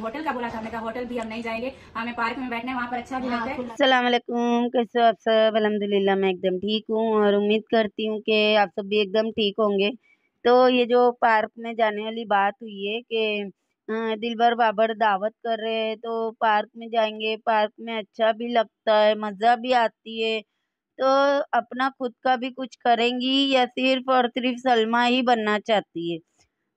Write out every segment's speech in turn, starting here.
hotel का बोला था हमने कहा होटल भी हम नहीं जाएंगे हमें पार्क में बैठना है वहाँ पर अच्छा भी लगता है हाँ, असलम कैसे हो आप सब अलहमदिल्ला मैं एकदम ठीक हूँ और उम्मीद करती हूँ कि आप सब भी एकदम ठीक होंगे तो ये जो पार्क में जाने वाली बात हुई है कि दिलबर बाबर दावत कर रहे हैं तो पार्क में जाएंगे पार्क में अच्छा भी लगता है मज़ा भी आती है तो अपना खुद का भी कुछ करेंगी या सिर्फ और सिर्फ सलमा ही बनना चाहती है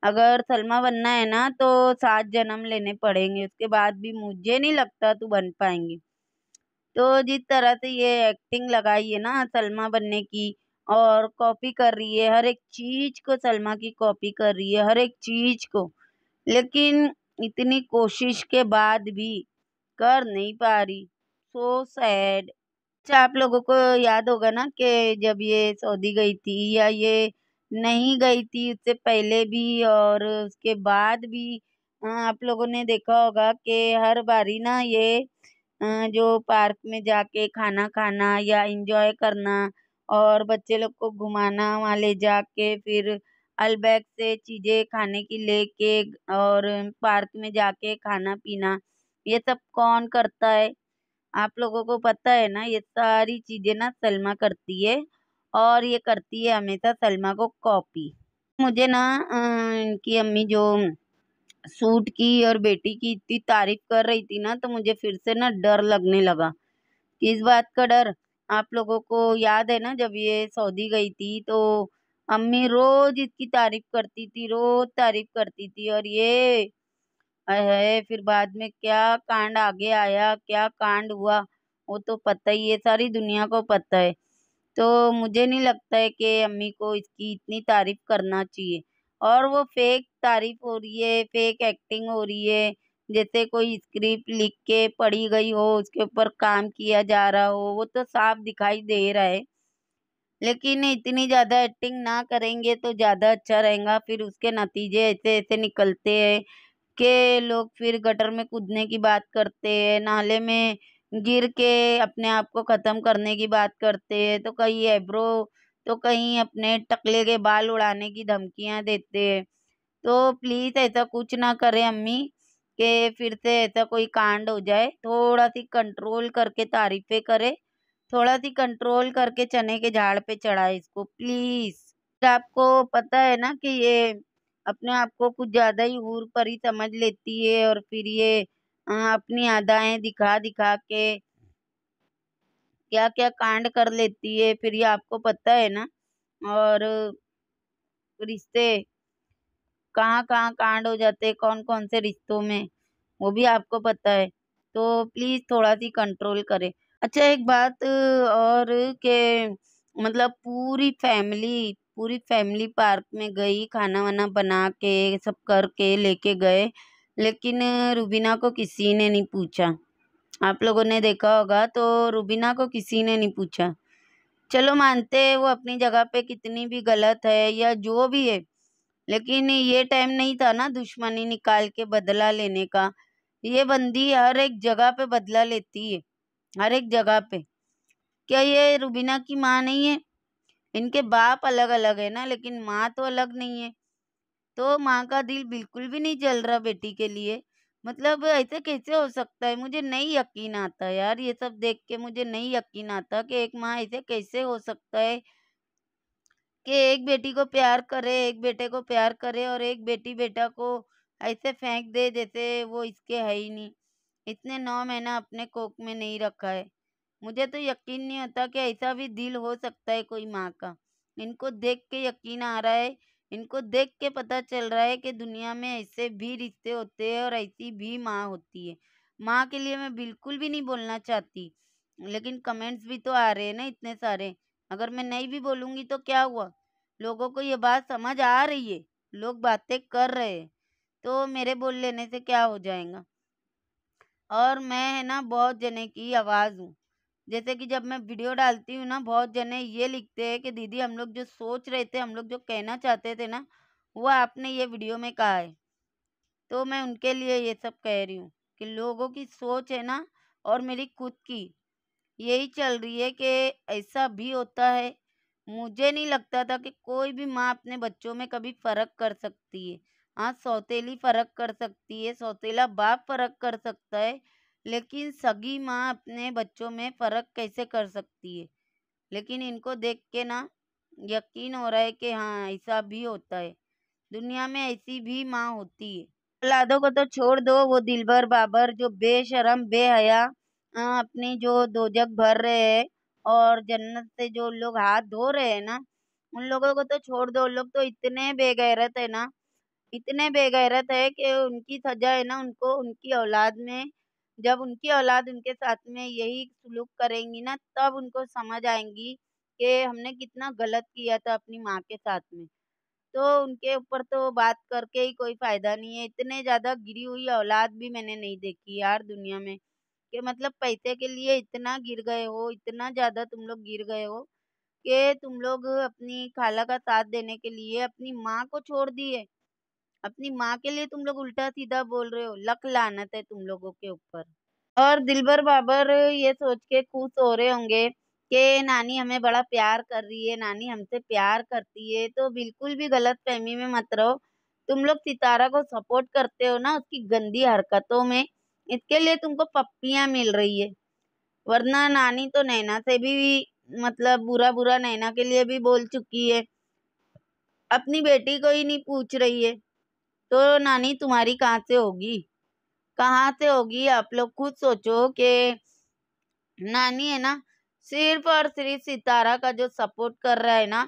अगर सलमा बनना है ना तो सात जन्म लेने पड़ेंगे उसके बाद भी मुझे नहीं लगता तू बन पाएंगी तो जिस तरह से ये एक्टिंग लगाई है ना सलमा बनने की और कॉपी कर रही है हर एक चीज़ को सलमा की कॉपी कर रही है हर एक चीज़ को लेकिन इतनी कोशिश के बाद भी कर नहीं पा रही सो सैड अच्छा आप लोगों को याद होगा ना कि जब ये सऊदी गई थी या ये नहीं गई थी उससे पहले भी और उसके बाद भी आप लोगों ने देखा होगा कि हर बारी ना ये जो पार्क में जाके खाना खाना या इंजॉय करना और बच्चे लोग को घुमाना वहाँ ले जाके फिर अलबैग से चीज़ें खाने की लेके और पार्क में जाके खाना पीना ये सब कौन करता है आप लोगों को पता है ना ये सारी चीज़ें ना सलमा करती है और ये करती है हमेशा सलमा को कॉपी मुझे ना इनकी अम्मी जो सूट की और बेटी की इतनी तारीफ कर रही थी ना तो मुझे फिर से ना डर लगने लगा किस बात का डर आप लोगों को याद है ना जब ये सऊदी गई थी तो अम्मी रोज़ इसकी तारीफ करती थी रोज़ तारीफ करती थी और ये है फिर बाद में क्या कांड आगे आया क्या कांड हुआ वो तो पता ही है सारी दुनिया को पता है तो मुझे नहीं लगता है कि अम्मी को इसकी इतनी तारीफ़ करना चाहिए और वो फेक तारीफ़ हो रही है फेक एक्टिंग हो रही है जैसे कोई स्क्रिप्ट लिख के पढ़ी गई हो उसके ऊपर काम किया जा रहा हो वो तो साफ दिखाई दे रहा है लेकिन इतनी ज़्यादा एक्टिंग ना करेंगे तो ज़्यादा अच्छा रहेगा फिर उसके नतीजे ऐसे ऐसे निकलते हैं कि लोग फिर गटर में कूदने की बात करते हैं नाले में गिर के अपने आप को ख़त्म करने की बात करते हैं तो कहीं एब्रो तो कहीं अपने टकले के बाल उड़ाने की धमकियाँ देते हैं तो प्लीज़ ऐसा कुछ ना करें अम्मी के फिर से ऐसा कोई कांड हो जाए थोड़ा सी कंट्रोल करके तारीफ़ें करे थोड़ा सी कंट्रोल करके चने के झाड़ पे चढ़ाए इसको प्लीज़ आपको पता है ना कि ये अपने आप को कुछ ज़्यादा ही ऊर पर ही समझ लेती है और फिर ये अपनी अदाएं दिखा दिखा के क्या क्या कांड कर लेती है फिर ये आपको पता है ना और रिश्ते कहाँ कहाँ कांड हो जाते हैं कौन कौन से रिश्तों में वो भी आपको पता है तो प्लीज़ थोड़ा सी कंट्रोल करें अच्छा एक बात और के मतलब पूरी फैमिली पूरी फैमिली पार्क में गई खाना वाना बना के सब करके लेके गए लेकिन रुबीना को किसी ने नहीं पूछा आप लोगों ने देखा होगा तो रुबीना को किसी ने नहीं पूछा चलो मानते हैं वो अपनी जगह पे कितनी भी गलत है या जो भी है लेकिन ये टाइम नहीं था ना दुश्मनी निकाल के बदला लेने का ये बंदी हर एक जगह पे बदला लेती है हर एक जगह पे क्या ये रुबीना की माँ नहीं है इनके बाप अलग अलग है ना लेकिन माँ तो अलग नहीं है तो माँ का दिल बिल्कुल भी नहीं जल रहा बेटी के लिए मतलब ऐसे कैसे हो सकता है मुझे नहीं यकीन आता यार ये सब देख के मुझे नहीं यकीन आता कि एक माँ ऐसे कैसे हो सकता है कि एक बेटी को प्यार करे एक बेटे को प्यार करे और एक बेटी बेटा को ऐसे फेंक दे जैसे वो इसके है ही नहीं इसने नौ महीना अपने कोक में नहीं रखा है मुझे तो यकीन नहीं होता कि ऐसा भी दिल हो सकता है कोई माँ का इनको देख के यकीन आ रहा है इनको देख के पता चल रहा है कि दुनिया में ऐसे भी रिश्ते होते हैं और ऐसी भी माँ होती है माँ के लिए मैं बिल्कुल भी नहीं बोलना चाहती लेकिन कमेंट्स भी तो आ रहे हैं ना इतने सारे अगर मैं नहीं भी बोलूँगी तो क्या हुआ लोगों को ये बात समझ आ रही है लोग बातें कर रहे हैं तो मेरे बोल लेने से क्या हो जाएगा और मैं है ना बहुत जने की आवाज़ हूँ जैसे कि जब मैं वीडियो डालती हूँ ना बहुत जने ये लिखते हैं कि दीदी हम लोग जो सोच रहे थे हम लोग जो कहना चाहते थे ना वो आपने ये वीडियो में कहा है तो मैं उनके लिए ये सब कह रही हूँ कि लोगों की सोच है ना और मेरी खुद की यही चल रही है कि ऐसा भी होता है मुझे नहीं लगता था कि कोई भी माँ अपने बच्चों में कभी फ़र्क कर सकती है हाँ सौतेली फ़र्क कर सकती है सौतेला बाप फ़र्क कर सकता है लेकिन सगी माँ अपने बच्चों में फ़र्क कैसे कर सकती है लेकिन इनको देख के ना यकीन हो रहा है कि हाँ ऐसा भी होता है दुनिया में ऐसी भी माँ होती है औलादों को तो छोड़ दो वो दिलबर बाबर जो बेशरम बेहया हाँ, अपनी जो दोजक भर रहे हैं और जन्नत से जो लोग हाथ धो रहे हैं ना उन लोगों को तो छोड़ दो लोग तो इतने बेगैरत है ना इतने बेगैरत है कि उनकी सजा है ना उनको उनकी औलाद में जब उनकी औलाद उनके साथ में यही सलूक करेंगी ना तब उनको समझ आएंगी कि हमने कितना गलत किया था अपनी माँ के साथ में तो उनके ऊपर तो बात करके ही कोई फ़ायदा नहीं है इतने ज़्यादा गिरी हुई औलाद भी मैंने नहीं देखी यार दुनिया में कि मतलब पैसे के लिए इतना गिर गए हो इतना ज़्यादा तुम लोग गिर गए हो कि तुम लोग अपनी खाला का साथ देने के लिए अपनी माँ को छोड़ दिए अपनी माँ के लिए तुम लोग उल्टा सीधा बोल रहे हो लक लानत है तुम लोगों के ऊपर और दिलबर बाबर ये सोच के खुश हो रहे होंगे कि नानी हमें बड़ा प्यार कर रही है नानी हमसे प्यार करती है तो बिल्कुल भी गलत फहमी में मत रहो तुम लोग सितारा को सपोर्ट करते हो ना उसकी गंदी हरकतों में इसके लिए तुमको पप्पियाँ मिल रही है वरना नानी तो नैना से भी मतलब बुरा बुरा नैना के लिए भी बोल चुकी है अपनी बेटी को ही नहीं पूछ रही है तो नानी तुम्हारी कहाँ से होगी कहाँ से होगी आप लोग खुद सोचो कि नानी है ना सिर्फ और सिर्फ सितारा का जो सपोर्ट कर रहा है ना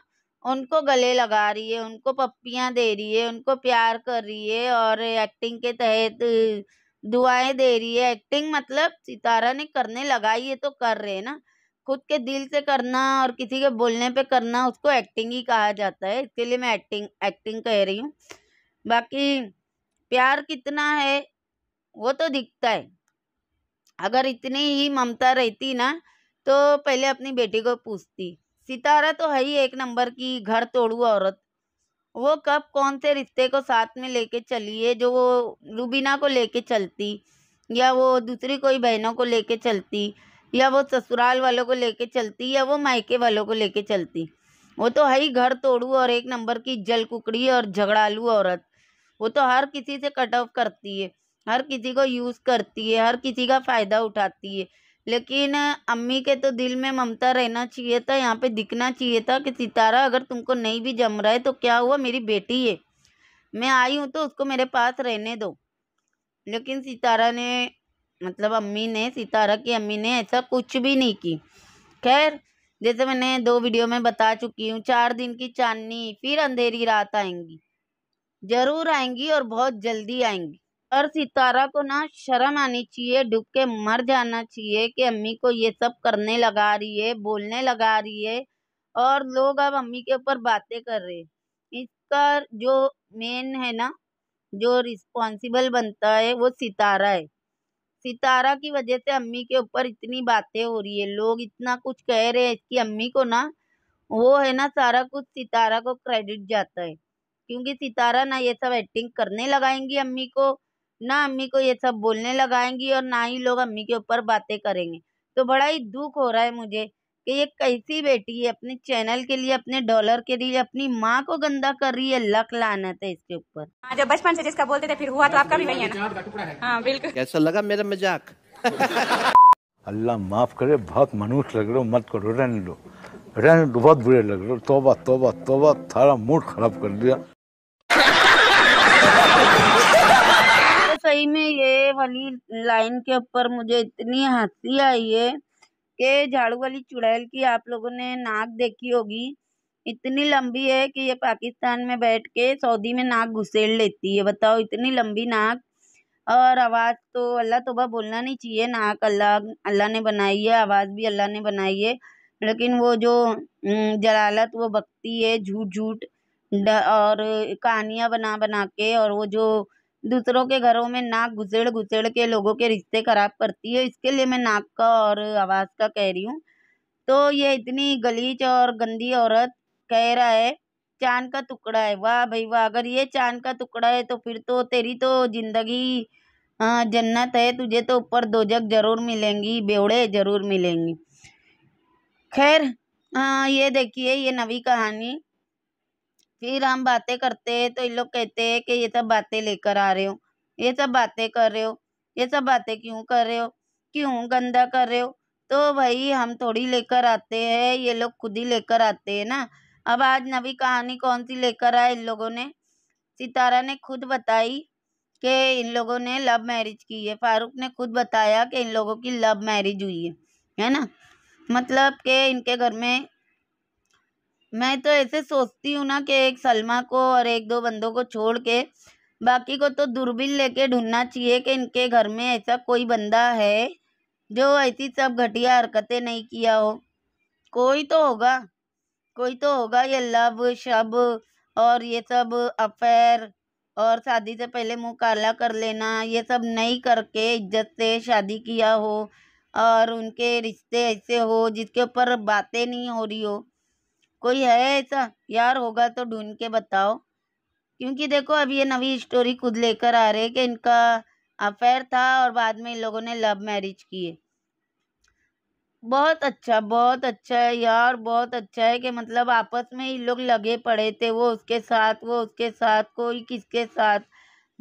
उनको गले लगा रही है उनको पप्पियाँ दे रही है उनको प्यार कर रही है और एक्टिंग के तहत दुआएं दे रही है एक्टिंग मतलब सितारा ने करने लगाई है तो कर रहे है ना खुद के दिल से करना और किसी के बोलने पे करना उसको एक्टिंग ही कहा जाता है इसके लिए मैं एक्टिंग एक्टिंग कह रही हूँ बाकी प्यार कितना है वो तो दिखता है अगर इतनी ही ममता रहती ना तो पहले अपनी बेटी को पूछती सितारा तो है ही एक नंबर की घर तोड़ू औरत वो कब कौन से रिश्ते को साथ में लेके चली है जो वो रूबीना को लेके चलती या वो दूसरी कोई बहनों को लेके चलती या वो ससुराल वालों को लेके चलती या वो मायके वालों को लेके चलती वो तो है ही घर तोड़ू और एक नंबर की जल कुकड़ी और झगड़ालू औरत वो तो हर किसी से कट ऑफ करती है हर किसी को यूज़ करती है हर किसी का फ़ायदा उठाती है लेकिन अम्मी के तो दिल में ममता रहना चाहिए था यहाँ पे दिखना चाहिए था कि सितारा अगर तुमको नहीं भी जम रहा है तो क्या हुआ मेरी बेटी है मैं आई हूँ तो उसको मेरे पास रहने दो लेकिन सितारा ने मतलब अम्मी ने सितारा की अम्मी ने ऐसा कुछ भी नहीं की खैर जैसे मैंने दो वीडियो में बता चुकी हूँ चार दिन की चांदनी फिर अंधेरी रात आएंगी जरूर आएंगी और बहुत जल्दी आएंगी और सितारा को ना शर्म आनी चाहिए डूब के मर जाना चाहिए कि अम्मी को ये सब करने लगा रही है बोलने लगा रही है और लोग अब अम्मी के ऊपर बातें कर रहे हैं इसका जो मेन है ना जो रिस्पॉन्सिबल बनता है वो सितारा है सितारा की वजह से अम्मी के ऊपर इतनी बातें हो रही है लोग इतना कुछ कह रहे हैं इसकी अम्मी को ना वो है ना सारा कुछ सितारा को क्रेडिट जाता है क्योंकि सितारा ना ये सब एक्टिंग करने लगाएंगी अम्मी को ना अम्मी को ये सब बोलने लगाएंगी और ना ही लोग अम्मी के ऊपर बातें करेंगे तो बड़ा ही दुख हो रहा है मुझे कि ये कैसी बेटी है अपने चैनल के लिए अपने डॉलर के लिए अपनी माँ को गंदा कर रही है लक लाना था इसके ऊपर हाँ, जब बचपन से जिसका बोलते थे फिर हुआ तो आपका भी वही है ना हाँ बिल्कुल कैसा लगा मेरा मजाक अल्लाह माफ करे बहुत मनुष्य लग रहे हो मत करो रहने लो रहने लो बहुत बुरे लग रहे हो तोबा तोबा तोबा थारा मूड खराब कर दिया तो सही में ये वाली लाइन के ऊपर मुझे इतनी हंसी आई है कि झाड़ू वाली चुड़ैल की आप लोगों ने नाक देखी होगी इतनी लंबी है कि ये पाकिस्तान में बैठ के सऊदी में नाक घुसेड़ लेती है बताओ इतनी लंबी नाक और आवाज़ तो अल्लाह तोबा बोलना नहीं चाहिए नाक अल्लाह अल्लाह ने बनाई है आवाज़ भी अल्लाह ने बनाई है लेकिन वो जो जलालत वो बकती है झूठ झूठ और कहानियाँ बना बना के और वो जो दूसरों के घरों में नाक घुसेड़ घुसेड़ के लोगों के रिश्ते खराब करती है इसके लिए मैं नाक का और आवाज़ का कह रही हूँ तो ये इतनी गलीच और गंदी औरत कह रहा है चाँद का टुकड़ा है वाह भाई वाह अगर ये चाँद का टुकड़ा है तो फिर तो तेरी तो ज़िंदगी जन्नत है तुझे तो ऊपर दो जग जरूर मिलेंगी बेवड़े जरूर मिलेंगी खैर ये देखिए ये नवी कहानी फिर हम बातें करते हैं तो इन लोग कहते हैं कि ये सब बातें लेकर आ रहे हो ये सब बातें कर रहे हो ये सब बातें क्यों कर रहे हो क्यों गंदा कर रहे हो तो भाई हम थोड़ी लेकर आते हैं ये लोग खुद ही लेकर आते हैं ना अब आज नवी कहानी कौन सी लेकर आए इन लोगों ने सितारा ने खुद बताई कि इन लोगों ने लव मैरिज की है फारूक ने खुद बताया कि इन लोगों की लव मैरिज हुई है है ना मतलब कि इनके घर में मैं तो ऐसे सोचती हूँ ना कि एक सलमा को और एक दो बंदों को छोड़ के बाकी को तो दूरबीन लेके ढूंढना चाहिए कि इनके घर में ऐसा कोई बंदा है जो ऐसी सब घटिया हरकतें नहीं किया हो कोई तो होगा कोई तो होगा ये लव शब और ये सब अफेयर और शादी से पहले मुंह काला कर लेना ये सब नहीं करके इज्जत से शादी किया हो और उनके रिश्ते ऐसे हो जिसके ऊपर बातें नहीं हो रही हो कोई है ऐसा यार होगा तो ढूंढ के बताओ क्योंकि देखो अब ये नवी स्टोरी खुद लेकर आ रहे कि इनका अफेयर था और बाद में इन लोगों ने लव मैरिज किए बहुत अच्छा बहुत अच्छा है यार बहुत अच्छा है कि मतलब आपस में इन लोग लगे पड़े थे वो उसके साथ वो उसके साथ कोई किसके साथ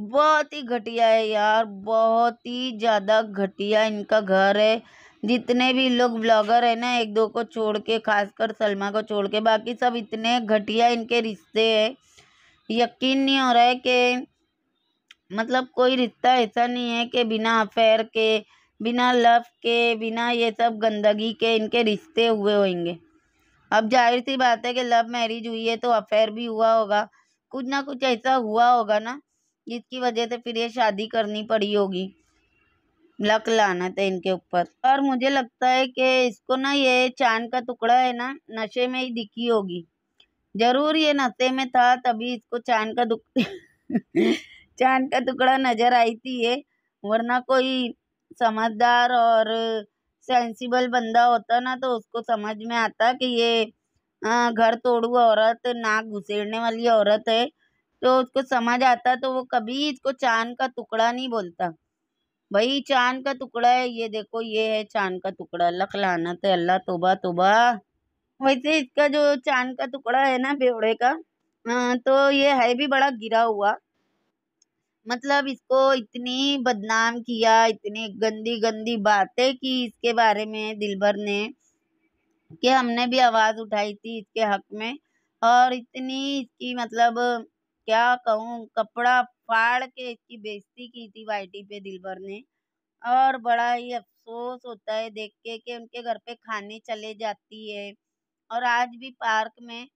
बहुत ही घटिया है यार बहुत ही ज़्यादा घटिया इनका घर है जितने भी लोग ब्लॉगर हैं ना एक दो को छोड़ के खासकर सलमा को छोड़ के बाकी सब इतने घटिया इनके रिश्ते हैं यकीन नहीं हो रहा है कि मतलब कोई रिश्ता ऐसा नहीं है कि बिना अफेयर के बिना लव के बिना ये सब गंदगी के इनके रिश्ते हुए होंगे अब जाहिर सी बात है कि लव मैरिज हुई है तो अफेयर भी हुआ होगा कुछ ना कुछ ऐसा हुआ होगा ना जिसकी वजह से फिर ये शादी करनी पड़ी होगी लक लाना था इनके ऊपर और मुझे लगता है कि इसको ना ये चांद का टुकड़ा है ना नशे में ही दिखी होगी जरूर ये नशे में था तभी इसको चांद का चांद का टुकड़ा नज़र आई थी ये वरना कोई समझदार और सेंसिबल बंदा होता ना तो उसको समझ में आता कि ये घर तोड़ू औरत नाक घुसेड़ने वाली औरत है तो उसको समझ आता तो वो कभी इसको चांद का टुकड़ा नहीं बोलता भाई चांद का टुकड़ा है ये देखो ये है चांद का टुकड़ा अल्लाह खिलाना है अल्लाह तोबा तोबा वैसे इसका जो चांद का टुकड़ा है ना बेवड़े का तो ये है भी बड़ा गिरा हुआ मतलब इसको इतनी बदनाम किया इतनी गंदी गंदी बातें की इसके बारे में दिलबर ने कि हमने भी आवाज़ उठाई थी इसके हक में और इतनी इसकी मतलब क्या कहूँ कपड़ा फाड़ के इसकी बेइज्जती की थी वाइटी पे दिलबर ने और बड़ा ही अफसोस होता है देख के कि उनके घर पे खाने चले जाती है और आज भी पार्क में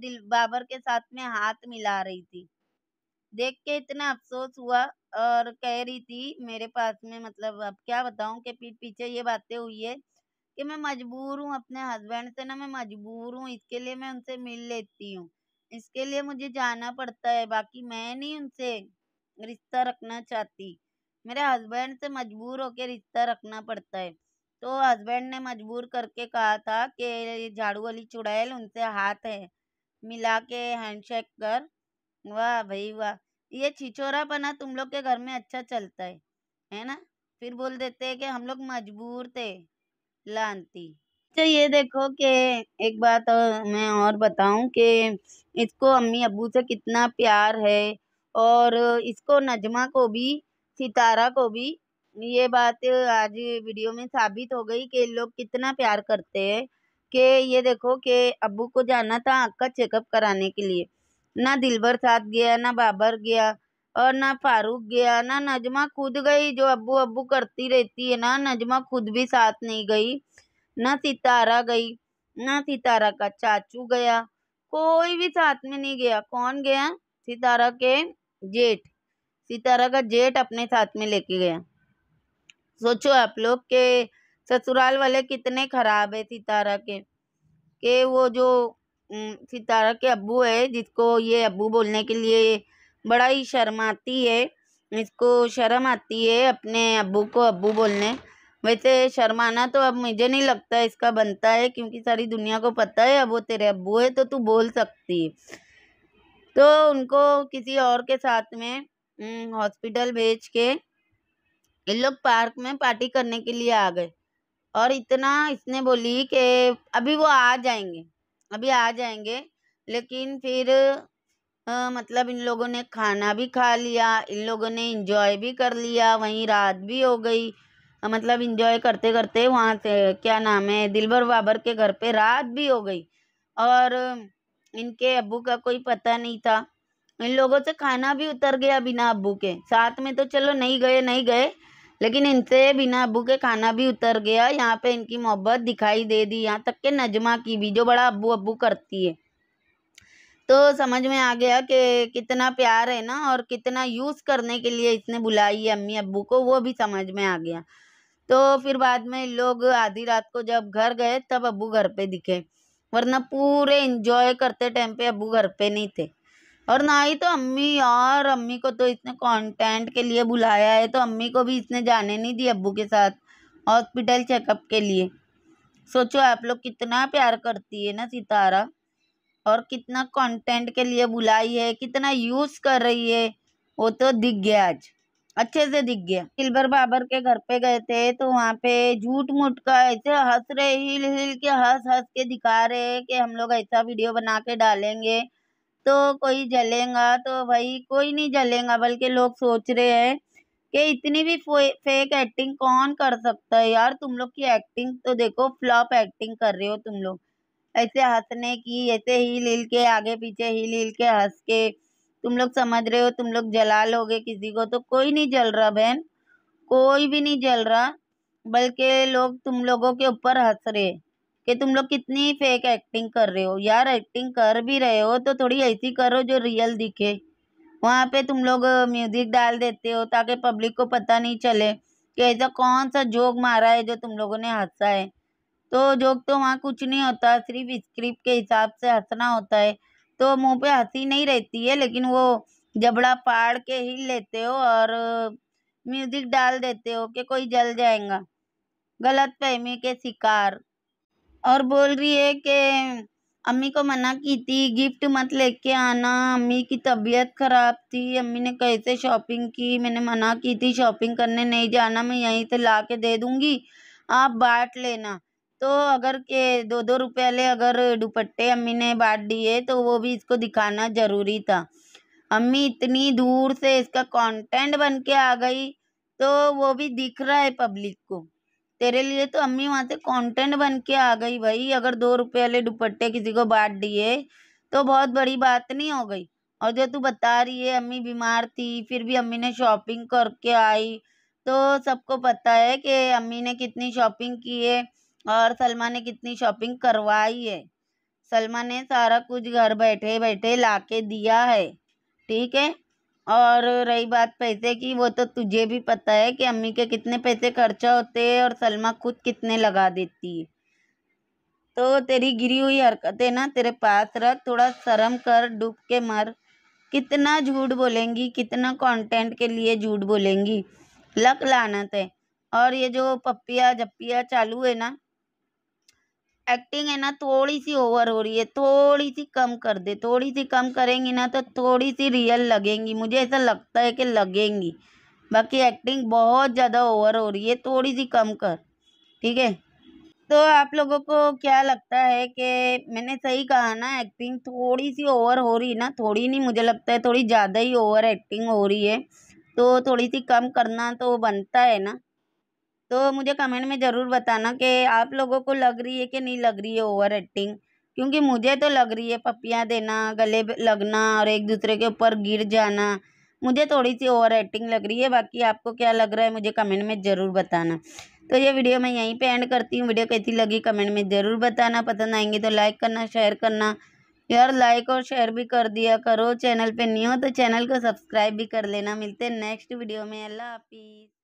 दिल बाबर के साथ में हाथ मिला रही थी देख के इतना अफसोस हुआ और कह रही थी मेरे पास में मतलब अब क्या बताऊं कि पीठ पीछे ये बातें हुई है कि मैं मजबूर हूँ अपने हस्बैंड से ना मैं मजबूर हूँ इसके लिए मैं उनसे मिल लेती हूँ इसके लिए मुझे जाना पड़ता है बाकी मैं नहीं उनसे रिश्ता रखना चाहती मेरे हस्बैंड से मजबूर होकर रिश्ता रखना पड़ता है तो हस्बैंड ने मजबूर करके कहा था कि झाड़ू वाली चुड़ैल उनसे हाथ है मिला के हैंडशेक कर वाह भाई वाह ये पना तुम लोग के घर में अच्छा चलता है है ना फिर बोल देते हैं कि हम लोग मजबूर थे लानती तो ये देखो कि एक बात और मैं और बताऊं कि इसको अम्मी अबू से कितना प्यार है और इसको नजमा को भी सितारा को भी ये बात आज वीडियो में साबित हो गई कि लोग कितना प्यार करते हैं कि ये देखो कि अबू को जाना था आँख का चेकअप कराने के लिए ना दिलबर साथ गया ना बाबर गया और ना फारूक गया ना नजमा खुद गई जो अबू अबू करती रहती है ना नजमा खुद भी साथ नहीं गई न सितारा गई न सितारा का चाचू गया कोई भी साथ में नहीं गया कौन गया सितारा के जेठ सितारा का जेठ अपने साथ में लेके गया सोचो आप लोग के ससुराल वाले कितने ख़राब है सितारा के के वो जो सितारा के अबू है जिसको ये अबू बोलने के लिए बड़ा ही शर्माती है इसको शर्म आती है अपने अबू को अबू बोलने वैसे शर्माना तो अब मुझे नहीं लगता इसका बनता है क्योंकि सारी दुनिया को पता है अब वो तेरे अबू है तो तू बोल सकती है तो उनको किसी और के साथ में हॉस्पिटल हम्म, भेज के इन लोग पार्क में पार्टी करने के लिए आ गए और इतना इसने बोली कि अभी वो आ जाएंगे अभी आ जाएंगे लेकिन फिर आ, मतलब इन लोगों ने खाना भी खा लिया इन लोगों ने इंजॉय भी कर लिया वहीं रात भी हो गई मतलब इंजॉय करते करते वहाँ से क्या नाम है दिलबर बाबर के घर पे रात भी हो गई और इनके अबू का कोई पता नहीं था इन लोगों से खाना भी उतर गया बिना अबू के साथ में तो चलो नहीं गए नहीं गए लेकिन इनसे बिना अबू के खाना भी उतर गया यहाँ पे इनकी मोहब्बत दिखाई दे दी यहाँ तक के नजमा की भी जो बड़ा अबू अबू करती है तो समझ में आ गया कि कितना प्यार है ना और कितना यूज़ करने के लिए इसने बुलाई है अम्मी अबू को वो भी समझ में आ गया तो फिर बाद में लोग आधी रात को जब घर गए तब अबू घर पे दिखे वरना पूरे इंजॉय करते टाइम पे अबू घर पे नहीं थे और ना ही तो अम्मी और अम्मी को तो इसने कंटेंट के लिए बुलाया है तो अम्मी को भी इसने जाने नहीं दी अबू के साथ हॉस्पिटल चेकअप के लिए सोचो आप लोग कितना प्यार करती है ना सितारा और कितना कंटेंट के लिए बुलाई है कितना यूज़ कर रही है वो तो दिख गया आज अच्छे से दिख गया सिल्वर बाबर के घर पे गए थे तो वहाँ पे झूठ मूठ का ऐसे हंस रहे हिल हिल के हंस हंस के दिखा रहे कि हम लोग ऐसा वीडियो बना के डालेंगे तो कोई जलेगा तो भाई कोई नहीं जलेगा बल्कि लोग सोच रहे हैं कि इतनी भी फेक एक्टिंग कौन कर सकता है यार तुम लोग की एक्टिंग तो देखो फ्लॉप एक्टिंग कर रहे हो तुम लोग ऐसे हंसने की ऐसे हिल हिल के आगे पीछे हिल हिल के हंस के तुम लोग समझ रहे हो तुम लोग जला लोगे किसी को तो कोई नहीं जल रहा बहन कोई भी नहीं जल रहा बल्कि लोग तुम लोगों के ऊपर हंस रहे कि तुम लोग कितनी फेक एक्टिंग कर रहे हो यार एक्टिंग कर भी रहे हो तो थोड़ी ऐसी करो जो रियल दिखे वहाँ पे तुम लोग म्यूज़िक डाल देते हो ताकि पब्लिक को पता नहीं चले कि ऐसा कौन सा जोक मारा है जो तुम लोगों ने हंसा है तो जोक तो वहाँ कुछ नहीं होता सिर्फ स्क्रिप्ट के हिसाब से हंसना होता है तो मुंह पे हंसी नहीं रहती है लेकिन वो जबड़ा पाड़ के हिल लेते हो और म्यूजिक डाल देते हो कि कोई जल जाएगा गलत फहमी के शिकार और बोल रही है कि अम्मी को मना की थी गिफ्ट मत लेके आना अम्मी की तबीयत ख़राब थी अम्मी ने कैसे शॉपिंग की मैंने मना की थी शॉपिंग करने नहीं जाना मैं यहीं से ला के दे दूंगी आप बांट लेना तो अगर के दो दो रुपये वाले अगर दुपट्टे अम्मी ने बांट दिए तो वो भी इसको दिखाना ज़रूरी था अम्मी इतनी दूर से इसका कंटेंट बन के आ गई तो वो भी दिख रहा है पब्लिक को तेरे लिए तो अम्मी वहाँ से कंटेंट बन के आ गई भाई अगर दो रुपये वाले दुपट्टे किसी को बांट दिए तो बहुत बड़ी बात नहीं हो गई और जो तू बता रही है अम्मी बीमार थी फिर भी अम्मी ने शॉपिंग करके आई तो सबको पता है कि अम्मी ने कितनी शॉपिंग की है और सलमा ने कितनी शॉपिंग करवाई है सलमा ने सारा कुछ घर बैठे बैठे ला के दिया है ठीक है और रही बात पैसे की वो तो तुझे भी पता है कि अम्मी के कितने पैसे खर्चा होते हैं और सलमा खुद कितने लगा देती है तो तेरी गिरी हुई हरकतें ना तेरे पास रख थोड़ा शर्म कर डूब के मर कितना झूठ बोलेंगी कितना कंटेंट के लिए झूठ बोलेंगी लक लानत है और ये जो पप्पिया जप्पिया चालू है ना एक्टिंग है ना थोड़ी सी ओवर हो रही है थोड़ी सी कम कर दे थोड़ी सी कम करेंगी ना तो थोड़ी सी रियल लगेंगी मुझे ऐसा लगता है कि लगेंगी बाकी एक्टिंग बहुत ज़्यादा ओवर हो रही है थोड़ी सी कम कर ठीक है तो आप लोगों को क्या लगता है कि मैंने सही कहा ना एक्टिंग थोड़ी सी ओवर हो रही ना थोड़ी नहीं मुझे लगता है थोड़ी ज़्यादा ही ओवर एक्टिंग हो रही है तो थोड़ी सी कम करना तो बनता है ना तो मुझे कमेंट में ज़रूर बताना कि आप लोगों को लग रही है कि नहीं लग रही है ओवर एक्टिंग क्योंकि मुझे तो लग रही है पपियाँ देना गले लगना और एक दूसरे के ऊपर गिर जाना मुझे थोड़ी सी ओवर एक्टिंग लग रही है बाकी आपको क्या लग रहा है मुझे कमेंट में ज़रूर बताना तो ये वीडियो मैं यहीं पे एंड करती हूँ वीडियो कैसी लगी कमेंट में ज़रूर बताना पसंद आएंगी तो लाइक करना शेयर करना यार लाइक और शेयर भी कर दिया करो चैनल पे नहीं हो तो चैनल को सब्सक्राइब भी कर लेना मिलते हैं नेक्स्ट वीडियो में अल्लाह हाफिज़